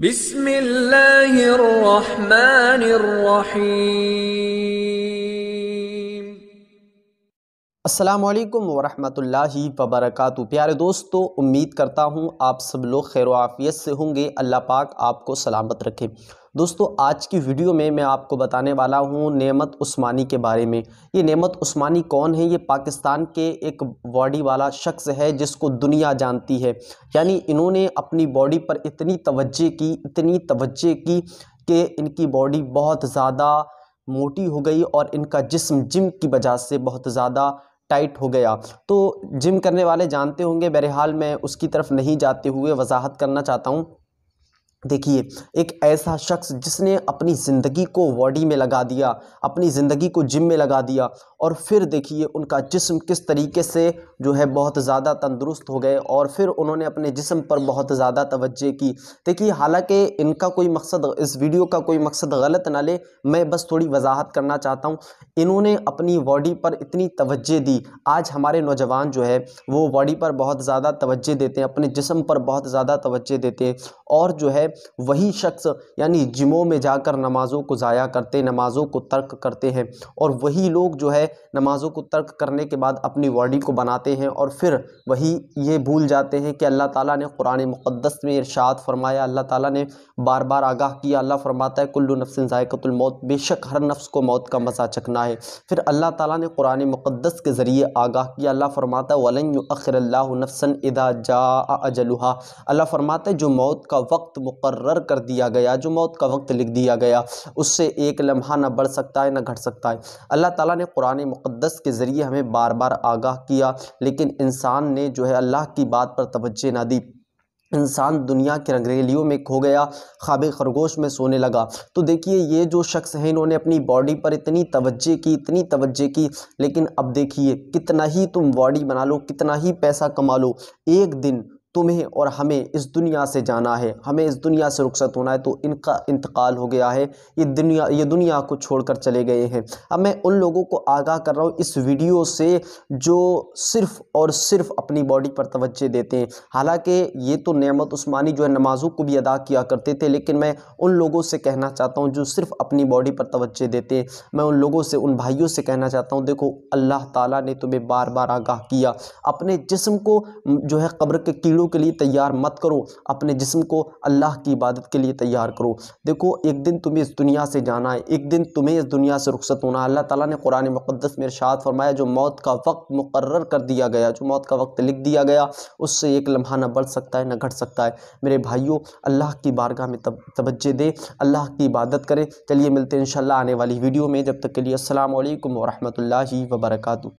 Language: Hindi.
बिस्मिल्लाहिर्रहमानिर्रहीम अस्सलाम वरहमतुल्लाहि प्यारे दोस्तों उम्मीद करता हूँ आप सब लोग खैर आफियत से होंगे अल्लाह पाक आपको सलामत रखे दोस्तों आज की वीडियो में मैं आपको बताने वाला हूँ नेमत उस्मानी के बारे में ये नेमत उस्मानी कौन है ये पाकिस्तान के एक बॉडी वाला शख्स है जिसको दुनिया जानती है यानी इन्होंने अपनी बॉडी पर इतनी तवज्जे की इतनी तवज्जे की कि इनकी बॉडी बहुत ज़्यादा मोटी हो गई और इनका जिसम जिम की वजह से बहुत ज़्यादा टाइट हो गया तो जिम करने वाले जानते होंगे बहरहाल मैं उसकी तरफ नहीं जाते हुए वजाहत करना चाहता हूँ देखिए एक ऐसा शख्स जिसने अपनी ज़िंदगी को बॉडी में लगा दिया अपनी ज़िंदगी को जिम में लगा दिया और फिर देखिए उनका जिस्म किस तरीके से जो है बहुत ज़्यादा तंदुरुस्त हो गए और फिर उन्होंने अपने जिस्म पर बहुत ज़्यादा तवज्जे की देखिए हालांकि इनका कोई मकसद इस वीडियो का कोई मकसद गलत ना ले मैं बस थोड़ी वजाहत करना चाहता हूँ इन्होंने अपनी बॉडी पर इतनी तवज्जे दी आज हमारे नौजवान जो है वो बॉडी पर बहुत ज़्यादा तवज्जे देते हैं अपने जिसम पर बहुत ज़्यादा तवज्जे देते हैं और जो है वही शख्स यानी जिमों में जाकर नमाज़ों को ज़ाया करते नमाज़ों को तर्क करते हैं और वही लोग जो है नमाज़ों को तर्क करने के बाद अपनी बॉडी को बनाते हैं और फिर वही ये भूल जाते हैं कि अल्लाह ताला ने कुरान मुक़दस में इरशाद फरमाया अल्लाह ताला ने बार बार आगाह किया अल्लाह फरमाता है कुल्लु नफसिन ज़ायक़तुलमौत बेशक हर नफ्स को मौत का मज़ा चखना है फिर अल्लाह ताला ने कुरान मुक़दस के ज़रिए आगाह किया अल्लाह फरमाता है वलन अखर नफसन इदा जा अजलहा अल्लाह फरमाता है जो मौत का वक्त मुकर्र कर दिया गया जो मौत का वक्त लिख दिया गया उससे एक लम्हा ना बढ़ सकता है ना घट सकता है अल्लाह ताला ने कुरान मुक़दस के ज़रिए हमें बार बार आगाह किया लेकिन इंसान ने जो है अल्लाह की बात पर तोज्जह ना दी इंसान दुनिया की रंगरेलियों में खो गया ख्वाब खरगोश में सोने लगा तो देखिए ये जो शख्स हैं इन्होंने अपनी बॉडी पर इतनी तवज्जे की इतनी तवज्जे की लेकिन अब देखिए कितना ही तुम बॉडी बना लो कितना ही पैसा कमा लो एक दिन तुम्हें और हमें इस दुनिया से जाना है हमें इस दुनिया से रुखसत होना है तो इनका इंतकाल हो गया है ये दुनिया ये दुनिया को छोड़कर चले गए हैं अब मैं उन लोगों को आगाह कर रहा हूँ इस वीडियो से जो सिर्फ़ और सिर्फ अपनी बॉडी पर तवज्जो देते हैं हालांकि ये तो नमत उस्मानी जो है नमाजों को भी अदा किया करते थे लेकिन मैं उन लोगों से कहना चाहता हूँ जो सिर्फ अपनी बॉडी पर तवज्जो देते हैं मैं उन लोगों से उन भाइयों से कहना चाहता हूँ देखो अल्लाह ताली ने तुम्हें बार बार आगाह किया अपने जिसम को जो है कब्र के कीड़ों चीज़ों के लिए तैयार मत करो अपने जिस्म को अल्लाह की इबादत के लिए तैयार करो देखो एक दिन तुम्हें इस दुनिया से जाना है एक दिन तुम्हें इस दुनिया से रुखसत होना अल्लाह ताला ने कुरान मुक़दस में इरशाद फरमाया जो मौत का वक्त मुकर कर दिया गया जो मौत का वक्त लिख दिया गया उससे एक लम्हा न बढ़ सकता है ना घट सकता है मेरे भाइयों अल्लाह की बारगाह में तब दे अल्लाह की इबादत करें चलिए मिलते हैं इन आने वाली वीडियो में जब तक के लिए असल वरहमल वर्का